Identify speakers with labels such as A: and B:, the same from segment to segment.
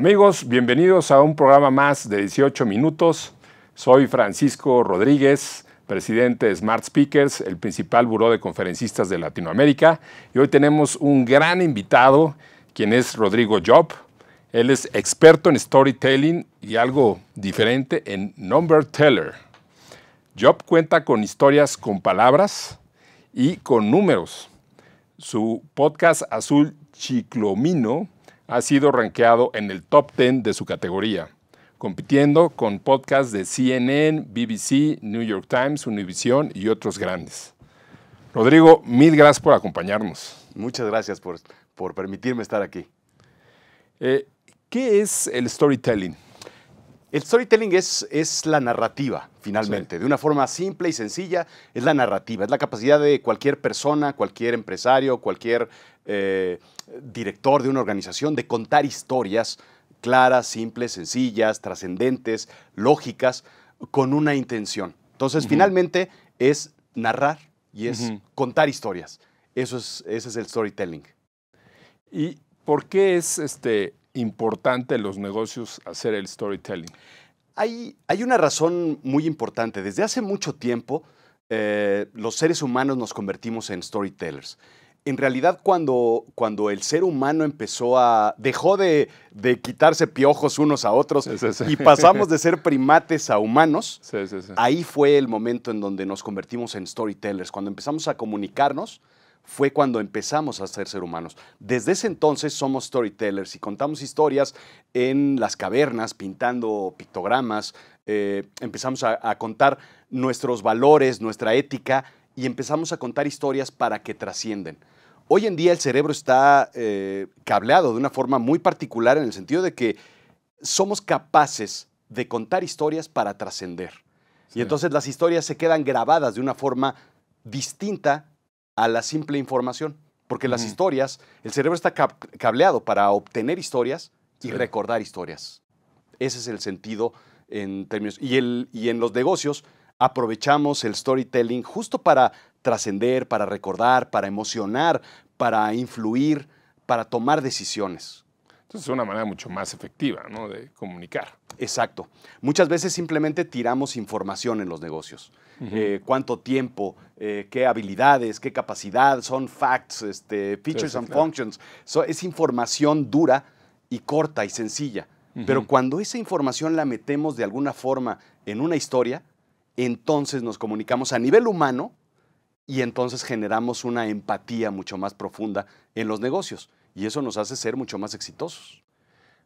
A: Amigos, bienvenidos a un programa más de 18 minutos. Soy Francisco Rodríguez, presidente de Smart Speakers, el principal buró de conferencistas de Latinoamérica. Y hoy tenemos un gran invitado, quien es Rodrigo Job. Él es experto en storytelling y algo diferente en number teller. Job cuenta con historias con palabras y con números. Su podcast Azul Chiclomino ha sido rankeado en el top 10 de su categoría, compitiendo con podcasts de CNN, BBC, New York Times, Univision y otros grandes. Rodrigo, mil gracias por acompañarnos.
B: Muchas gracias por, permitirme estar aquí. Eh, ¿Qué es el storytelling? El storytelling es, es la narrativa, finalmente. De una forma simple y sencilla, es la narrativa. Es la capacidad de cualquier persona, cualquier empresario, cualquier eh, director de una organización de contar historias claras, simples, sencillas, trascendentes, lógicas, con una intención. Entonces, finalmente, es narrar y es contar historias. Eso es, ese es el storytelling. ¿Y por qué es este, importante en los negocios hacer el storytelling? Hay, una razón muy importante. Desde hace mucho tiempo, eh, los seres humanos nos convertimos en storytellers. En realidad, cuando, cuando el ser humano empezó a. dejó de, quitarse piojos unos a otros y pasamos de ser primates a humanos, ahí fue el momento en donde nos convertimos en storytellers. Cuando empezamos a comunicarnos, fue cuando empezamos a ser ser humanos. Desde ese entonces somos storytellers y contamos historias en las cavernas, pintando pictogramas, eh, empezamos a, contar nuestros valores, nuestra ética y empezamos a contar historias para que trascienden. Hoy en día el cerebro está eh, cableado de una forma muy particular en el sentido de que somos capaces de contar historias para trascender. Y entonces las historias se quedan grabadas de una forma distinta a la simple información. Porque las historias, el cerebro está cableado para obtener historias y recordar historias. Ese es el sentido en términos. Y, y en los negocios aprovechamos el storytelling justo para trascender, para recordar, para emocionar, para influir, para tomar decisiones. Entonces es una manera mucho más efectiva ¿no? de comunicar. Exacto. Muchas veces simplemente tiramos información en los negocios. Eh, cuánto tiempo, eh, qué habilidades, qué capacidad, son facts, este, features and functions. es información dura y corta y sencilla. Pero cuando esa información la metemos de alguna forma en una historia, entonces nos comunicamos a nivel humano y entonces generamos una empatía mucho más profunda en los negocios. Y eso nos hace ser mucho más exitosos.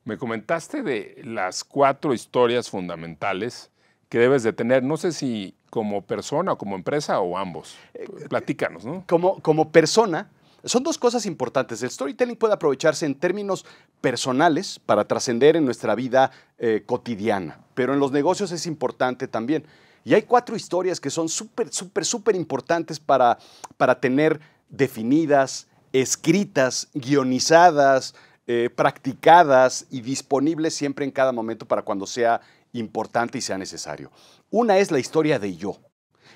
B: Me comentaste
A: de las cuatro historias fundamentales que debes de tener. No sé si
B: como persona o como empresa o ambos? Eh, Platícanos, ¿no? Como, como persona, son dos cosas importantes. El storytelling puede aprovecharse en términos personales para trascender en nuestra vida eh, cotidiana, pero en los negocios es importante también. Y hay cuatro historias que son súper, súper, súper importantes para, para tener definidas, escritas, guionizadas, eh, practicadas y disponibles siempre en cada momento para cuando sea importante y sea necesario. Una es la historia de yo.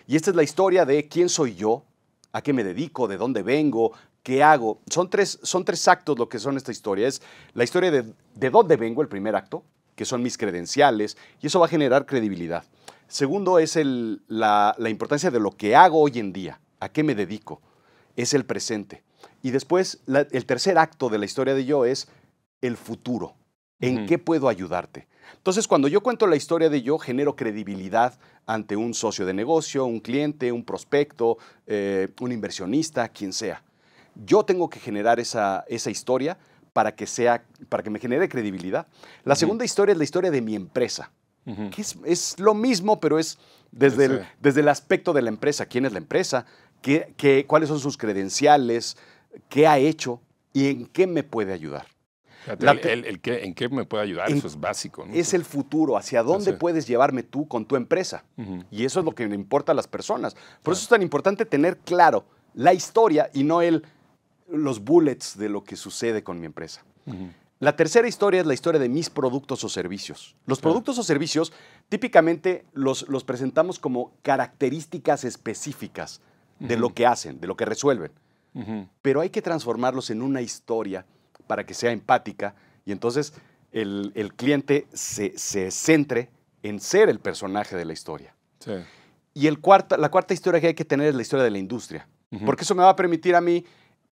B: Y esta es la historia de quién soy yo, a qué me dedico, de dónde vengo, qué hago. Son tres, son tres actos lo que son esta historia. Es la historia de, de dónde vengo, el primer acto, que son mis credenciales, y eso va a generar credibilidad. Segundo es el, la, la importancia de lo que hago hoy en día, a qué me dedico. Es el presente. Y después, el tercer acto de la historia de yo es el futuro. ¿En qué puedo ayudarte? Entonces, cuando yo cuento la historia de yo, genero credibilidad ante un socio de negocio, un cliente, un prospecto, eh, un inversionista, quien sea. Yo tengo que generar esa, esa historia para que, sea, para que me genere credibilidad. La segunda historia es la historia de mi empresa, que es, lo mismo, pero es desde, el, desde el aspecto de la empresa. ¿Quién es la empresa? ¿Qué, cuáles son sus credenciales? ¿Qué ha hecho? ¿Y en qué me puede ayudar?
A: el, ¿En qué me puede ayudar? eso
B: es básico. Es el futuro, hacia dónde puedes llevarme tú con tu empresa. Y eso es lo que le importa a las personas. Por eso es tan importante tener claro la historia y no el, los bullets de lo que sucede con mi empresa. La tercera historia es la historia de mis productos o servicios. Los productos o servicios típicamente los, presentamos como características específicas de lo que hacen, de lo que resuelven. Pero hay que transformarlos en una historia para que sea empática y entonces el, cliente se, centre en ser el personaje de la historia. Y el cuarta, la cuarta historia que hay que tener es la historia de la industria, porque eso me va a permitir a mí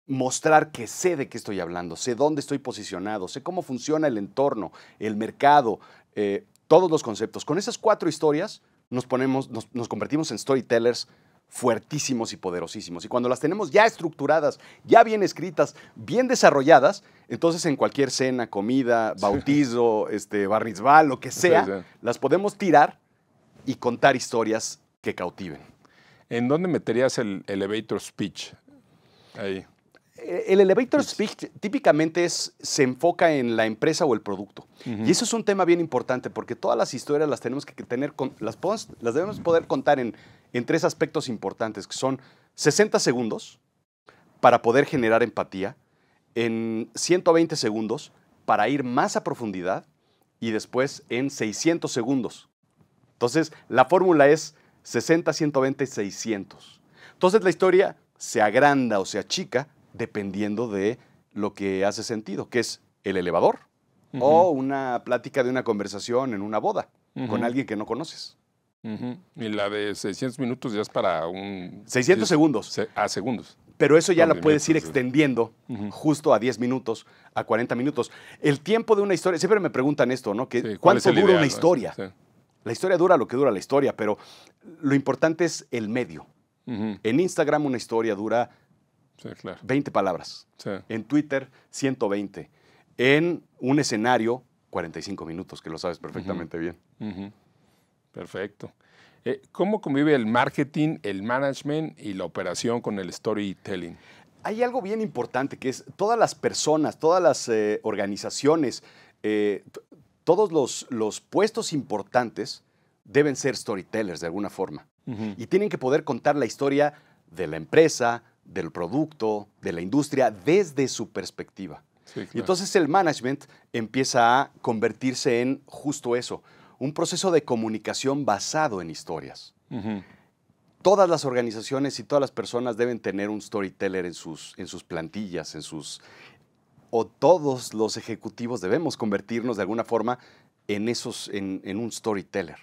B: mostrar que sé de qué estoy hablando, sé dónde estoy posicionado, sé cómo funciona el entorno, el mercado, eh, todos los conceptos. Con esas cuatro historias nos, ponemos, nos convertimos en storytellers fuertísimos y poderosísimos. Y cuando las tenemos ya estructuradas, ya bien escritas, bien desarrolladas, entonces en cualquier cena, comida, bautizo, este, lo que sea, las podemos tirar y contar historias que cautiven. ¿En dónde meterías el elevator speech? Ahí. Eh, el elevator speech típicamente se enfoca en la empresa o el producto. Y eso es un tema bien importante porque todas las historias las tenemos que tener, con, las, las debemos poder contar en, en tres aspectos importantes, que son 60 segundos para poder generar empatía, en 120 segundos para ir más a profundidad y después en 600 segundos. Entonces, la fórmula es 60, 120, 600. Entonces, la historia se agranda o se achica dependiendo de lo que hace sentido, que es el elevador o una plática de una conversación en una boda con alguien que no conoces.
A: Y la de 600
B: minutos ya es para un... 600 segundos. a segundos. Pero eso ya la puedes ir extendiendo justo a 10 minutos, a 40 minutos. El tiempo de una historia, siempre me preguntan esto, ¿no? ¿Cuánto dura una historia? La historia dura lo que dura la historia, pero lo importante es el medio. En Instagram una historia dura 20 palabras. En Twitter, 120. En un escenario, 45 minutos, que lo sabes perfectamente bien. Perfecto. Eh, ¿Cómo convive el marketing, el management y la operación con el storytelling? Hay algo bien importante que es todas las personas, todas las eh, organizaciones, eh, todos los, puestos importantes deben ser storytellers de alguna forma. Y tienen que poder contar la historia de la empresa, del producto, de la industria, desde su perspectiva. Y entonces el management empieza a convertirse en justo eso, un proceso de comunicación basado en historias. Todas las organizaciones y todas las personas deben tener un storyteller en sus, en sus plantillas, en sus... O todos los ejecutivos debemos convertirnos de alguna forma en, esos, en un storyteller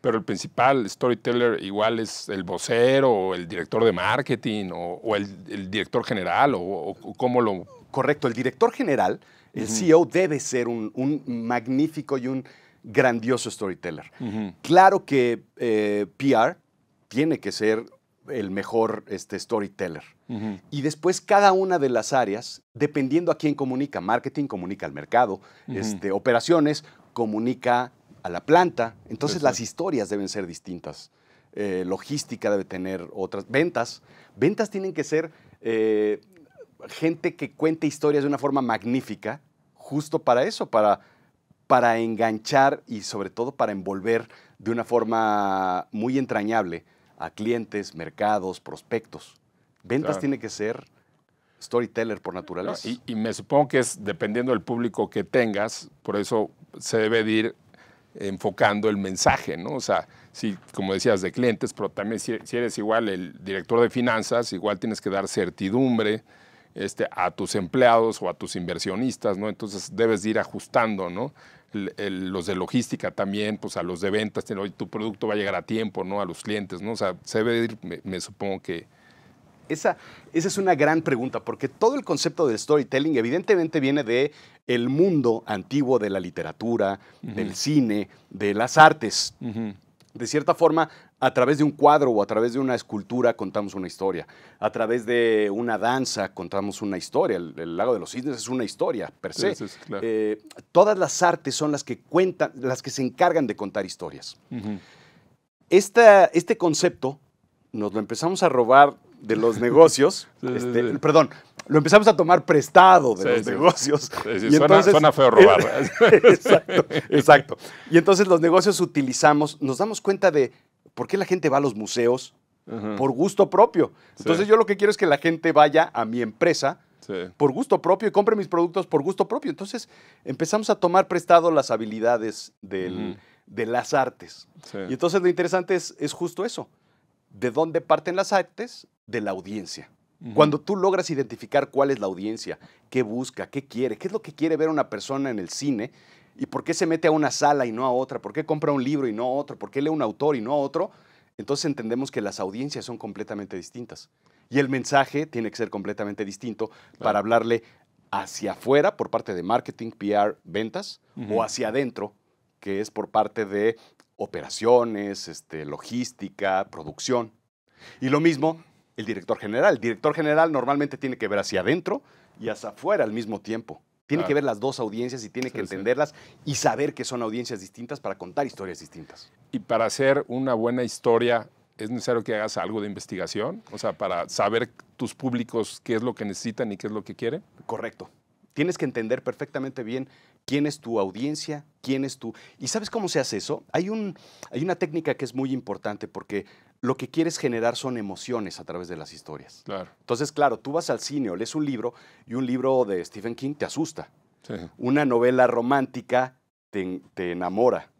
B: pero el principal storyteller igual es
A: el vocero o el director de marketing o, el, director general o,
B: cómo lo... Correcto, el director general, el CEO debe ser un, magnífico y un grandioso storyteller. Claro que eh, PR tiene que ser el mejor este, storyteller. Y después cada una de las áreas, dependiendo a quién comunica, marketing comunica al mercado, este, operaciones comunica a la planta. Entonces las historias deben ser distintas. Eh, logística debe tener otras. Ventas. Ventas tienen que ser eh, gente que cuente historias de una forma magnífica, justo para eso, para, para enganchar y sobre todo para envolver de una forma muy entrañable a clientes, mercados, prospectos. Ventas tienen tiene que ser storyteller por naturaleza. y, me supongo que es dependiendo del público que tengas, por eso se debe
A: ir enfocando el mensaje, ¿no? O sea, sí, como decías, de clientes, pero también si, eres igual el director de finanzas, igual tienes que dar certidumbre este, a tus empleados o a tus inversionistas, ¿no? Entonces debes de ir ajustando, ¿no? los de logística también, pues a los de ventas, tu producto va a llegar a tiempo, ¿no? A los clientes, ¿no? O sea,
B: se debe ir, me supongo que esa, esa es una gran pregunta, porque todo el concepto del storytelling evidentemente viene de mundo antiguo de la literatura, del cine, de las artes. De cierta forma, a través de un cuadro o a través de una escultura contamos una historia. A través de una danza contamos una historia. El, Lago de los Cisnes es una historia, per se. Eh, todas las artes son las que cuentan, las que se encargan de contar historias. este concepto nos lo empezamos a robar de los negocios, este, perdón, lo empezamos a tomar prestado de los negocios. y suena, entonces, feo robar. exacto, exacto. Y entonces los negocios utilizamos, nos damos cuenta de por qué la gente va a los museos por gusto propio. Entonces yo lo que quiero es que la gente vaya a mi empresa por gusto propio y compre mis productos por gusto propio. Entonces empezamos a tomar prestado las habilidades de las artes. Y entonces lo interesante es justo eso. ¿De dónde parten las artes? de la audiencia. Cuando tú logras identificar cuál es la audiencia, qué busca, qué quiere, qué es lo que quiere ver una persona en el cine y por qué se mete a una sala y no a otra, por qué compra un libro y no otro, por qué lee un autor y no a otro, entonces entendemos que las audiencias son completamente distintas. Y el mensaje tiene que ser completamente distinto para hablarle hacia afuera por parte de marketing, PR, ventas, o hacia adentro, que es por parte de operaciones, este, logística, producción. Y lo mismo el director general. El director general normalmente tiene que ver hacia adentro y hacia afuera al mismo tiempo. Tiene que ver las dos audiencias y tiene que entenderlas y saber que son audiencias distintas para contar historias distintas. Y para hacer una buena historia, ¿es necesario
A: que hagas algo de investigación? O sea, para saber tus públicos qué es lo que necesitan y qué es lo que
B: quieren. Correcto. Tienes que entender perfectamente bien quién es tu audiencia, quién es tu... ¿Y sabes cómo se hace eso? Hay, un, hay una técnica que es muy importante porque lo que quieres generar son emociones a través de las historias. Entonces, claro, tú vas al cine o lees un libro y un libro de Stephen King te asusta. Una novela romántica te, enamora.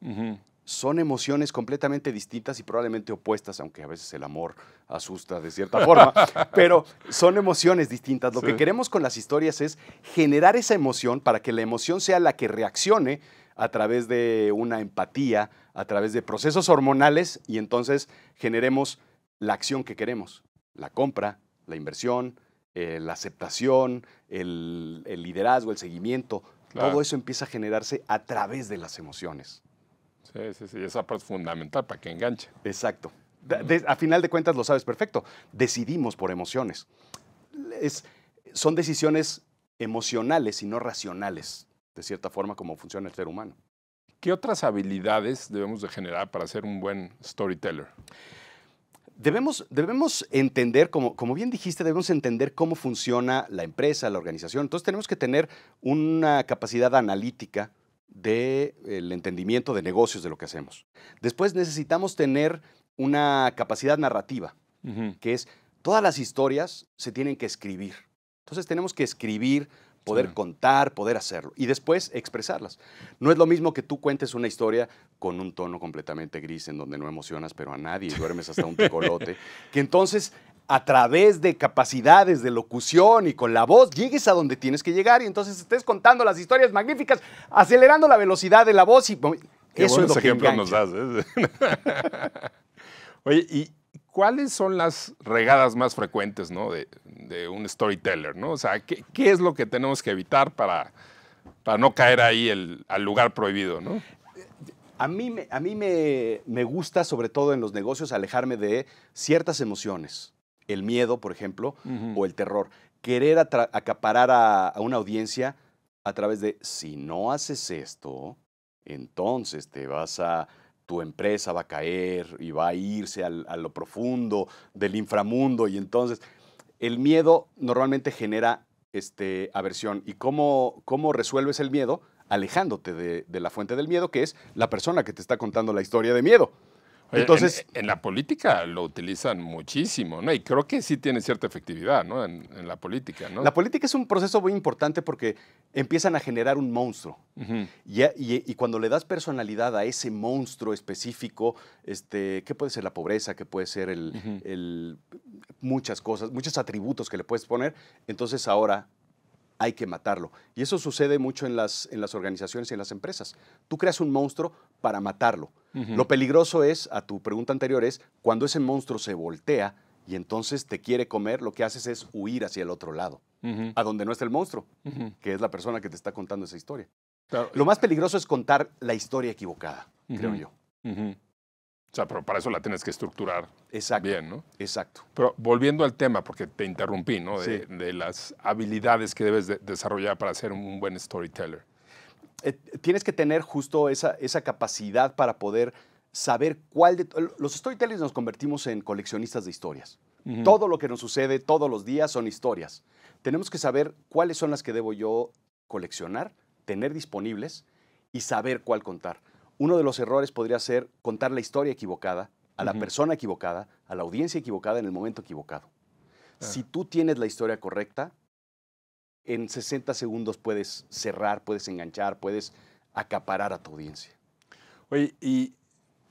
B: Son emociones completamente distintas y probablemente opuestas, aunque a veces el amor asusta de cierta forma, pero son emociones distintas. Lo que queremos con las historias es generar esa emoción para que la emoción sea la que reaccione a través de una empatía, a través de procesos hormonales y entonces generemos la acción que queremos, la compra, la inversión, eh, la aceptación, el, liderazgo, el seguimiento. Todo eso empieza a generarse a través de las emociones. Sí, sí, sí, esa parte es fundamental para que enganche. Exacto. a final de cuentas lo sabes perfecto. Decidimos por emociones. son decisiones emocionales y no racionales, de cierta forma, como funciona el ser humano. ¿Qué otras habilidades debemos de generar para ser un buen storyteller? Debemos, debemos, entender, como, como, bien dijiste, debemos entender cómo funciona la empresa, la organización. Entonces tenemos que tener una capacidad analítica del el entendimiento de negocios de lo que hacemos. Después necesitamos tener una capacidad narrativa, que es todas las historias se tienen que escribir. Entonces tenemos que escribir poder contar, poder hacerlo y después expresarlas. No es lo mismo que tú cuentes una historia con un tono completamente gris en donde no emocionas, pero a nadie duermes hasta un picolote, que entonces a través de capacidades de locución y con la voz llegues a donde tienes que llegar y entonces estés contando las historias magníficas, acelerando la velocidad de la voz y Qué eso es lo que nos das.
A: ¿eh? Oye, y ¿cuáles son las regadas más frecuentes ¿no? de, un storyteller? ¿no? O sea, ¿qué, es lo que tenemos que evitar para, para no caer ahí al lugar prohibido? ¿no?
B: A mí, a mí me, gusta, sobre todo en los negocios, alejarme de ciertas emociones. El miedo, por ejemplo, o el terror. Querer acaparar a una audiencia a través de, si no haces esto, entonces te vas a tu empresa va a caer y va a irse a lo profundo del inframundo. Y entonces el miedo normalmente genera este, aversión. ¿Y cómo, cómo resuelves el miedo? Alejándote de la fuente del miedo, que es la persona que te está contando la historia de miedo. Eh, entonces, en, la política lo utilizan
A: muchísimo, ¿no? Y creo que sí tiene cierta efectividad, ¿no? En, la política, La
B: política es un proceso muy importante porque empiezan a generar un monstruo. y, cuando le das personalidad a ese monstruo específico, este, que puede ser la pobreza, que puede ser el, el, muchas cosas, muchos atributos que le puedes poner, entonces ahora hay que matarlo. Y eso sucede mucho en las, en las organizaciones y en las empresas. Tú creas un monstruo para matarlo. Lo peligroso es, a tu pregunta anterior, es cuando ese monstruo se voltea y entonces te quiere comer, lo que haces es huir hacia el otro lado, a donde no está el monstruo, que es la persona que te está contando esa historia. Lo más peligroso es contar la historia equivocada, creo yo. O sea, pero para eso la tienes que estructurar bien,
A: ¿no? Exacto. Pero volviendo al tema, porque te interrumpí, ¿no? De, las habilidades que
B: debes desarrollar para ser un buen storyteller. Eh, tienes que tener justo esa, esa capacidad para poder saber cuál de... Los storytellers nos convertimos en coleccionistas de historias. Todo lo que nos sucede todos los días son historias. Tenemos que saber cuáles son las que debo yo coleccionar, tener disponibles y saber cuál contar. Uno de los errores podría ser contar la historia equivocada, a la persona equivocada, a la audiencia equivocada en el momento equivocado. Si ah. tú tienes la historia correcta, en 60 segundos puedes cerrar, puedes enganchar, puedes acaparar a tu audiencia. Oye, y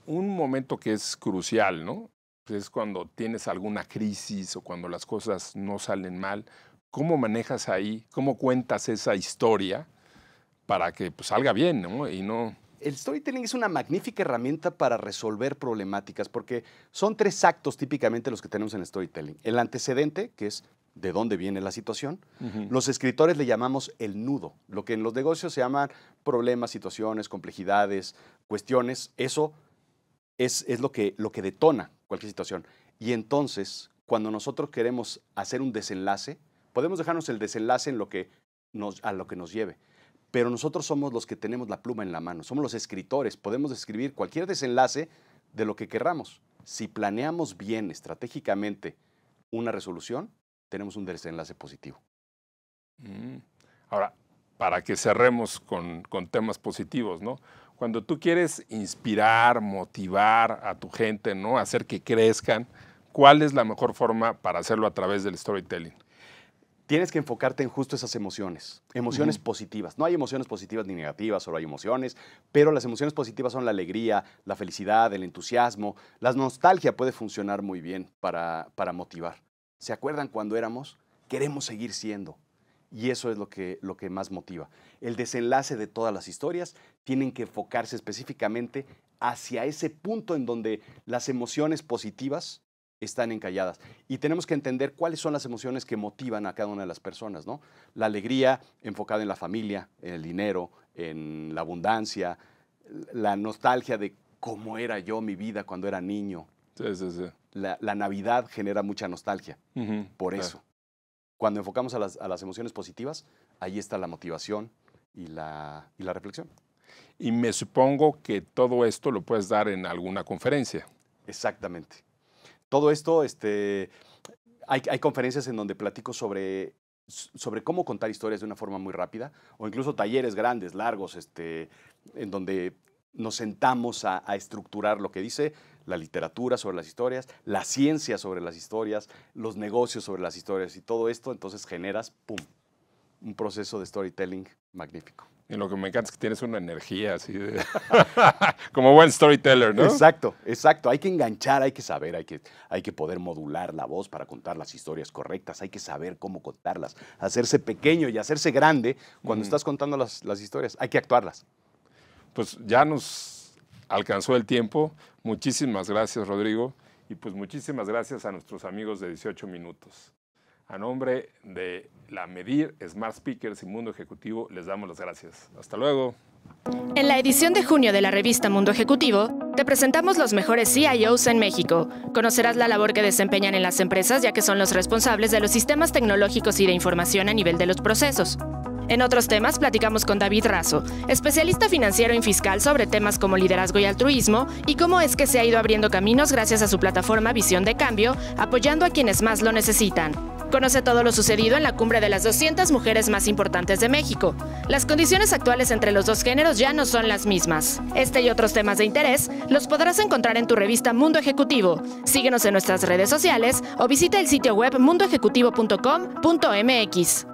B: un momento que es crucial, ¿no? Es cuando
A: tienes alguna crisis o cuando las cosas no salen mal. ¿Cómo manejas ahí?
B: ¿Cómo cuentas esa historia para que pues, salga bien, ¿no? Y no el storytelling es una magnífica herramienta para resolver problemáticas, porque son tres actos típicamente los que tenemos en storytelling. El antecedente, que es de dónde viene la situación. Los escritores le llamamos el nudo, lo que en los negocios se llama problemas, situaciones, complejidades, cuestiones. Eso es, es lo, que, lo que detona cualquier situación. Y entonces, cuando nosotros queremos hacer un desenlace, podemos dejarnos el desenlace en lo que nos, a lo que nos lleve. Pero nosotros somos los que tenemos la pluma en la mano, somos los escritores, podemos escribir cualquier desenlace de lo que querramos. Si planeamos bien estratégicamente una resolución, tenemos un desenlace positivo.
A: Mm. Ahora, para que cerremos con, con, temas positivos, ¿no? Cuando tú quieres inspirar, motivar a tu gente, ¿no? Hacer que crezcan,
B: ¿cuál es la mejor forma para hacerlo a través del storytelling? Tienes que enfocarte en justo esas emociones, emociones positivas. No hay emociones positivas ni negativas, solo hay emociones, pero las emociones positivas son la alegría, la felicidad, el entusiasmo. La nostalgia puede funcionar muy bien para, para motivar. ¿Se acuerdan cuando éramos? Queremos seguir siendo. Y eso es lo que, lo que más motiva. El desenlace de todas las historias tienen que enfocarse específicamente hacia ese punto en donde las emociones positivas están encalladas. Y tenemos que entender cuáles son las emociones que motivan a cada una de las personas, ¿no? La alegría enfocada en la familia, en el dinero, en la abundancia, la nostalgia de cómo era yo mi vida cuando era niño. Sí, sí, sí la, Navidad genera mucha nostalgia. por eso. Cuando enfocamos a las, emociones positivas, ahí está la motivación y la, y la reflexión. Y me supongo que todo esto lo puedes dar en alguna conferencia. Exactamente. Todo esto, este, hay, conferencias en donde platico sobre, sobre cómo contar historias de una forma muy rápida, o incluso talleres grandes, largos, este, en donde nos sentamos a estructurar lo que dice, la literatura sobre las historias, la ciencia sobre las historias, los negocios sobre las historias y todo esto, entonces generas, ¡pum!, un proceso de storytelling magnífico. Y lo que me encanta es que tienes una energía así de... como buen storyteller, ¿no? Exacto, exacto. Hay que enganchar, hay que saber, hay que, hay que poder modular la voz para contar las historias correctas, hay que saber cómo contarlas, hacerse pequeño y hacerse grande cuando estás contando las historias. Hay que actuarlas. Pues ya
A: nos alcanzó el tiempo. Muchísimas gracias, Rodrigo. Y pues muchísimas gracias a nuestros amigos de 18 Minutos. A nombre de la Medir, Smart Speakers y Mundo Ejecutivo, les damos las gracias. Hasta luego.
B: En la edición de junio de la revista Mundo Ejecutivo, te presentamos los mejores CIOs en México. Conocerás la labor que desempeñan en las empresas, ya que son los responsables de los sistemas tecnológicos y de información a nivel de los procesos. En otros temas platicamos con David Razo, especialista financiero y fiscal sobre temas como liderazgo y altruismo y cómo es que se ha ido abriendo caminos gracias a su plataforma Visión de Cambio, apoyando a quienes más lo necesitan. Conoce todo lo sucedido en la cumbre de las 200 mujeres más importantes de México. Las condiciones actuales entre los dos géneros ya no son las mismas. Este y otros temas de interés los podrás encontrar en tu revista Mundo Ejecutivo. Síguenos en nuestras redes sociales o visita el sitio web mundoejecutivo.com.mx.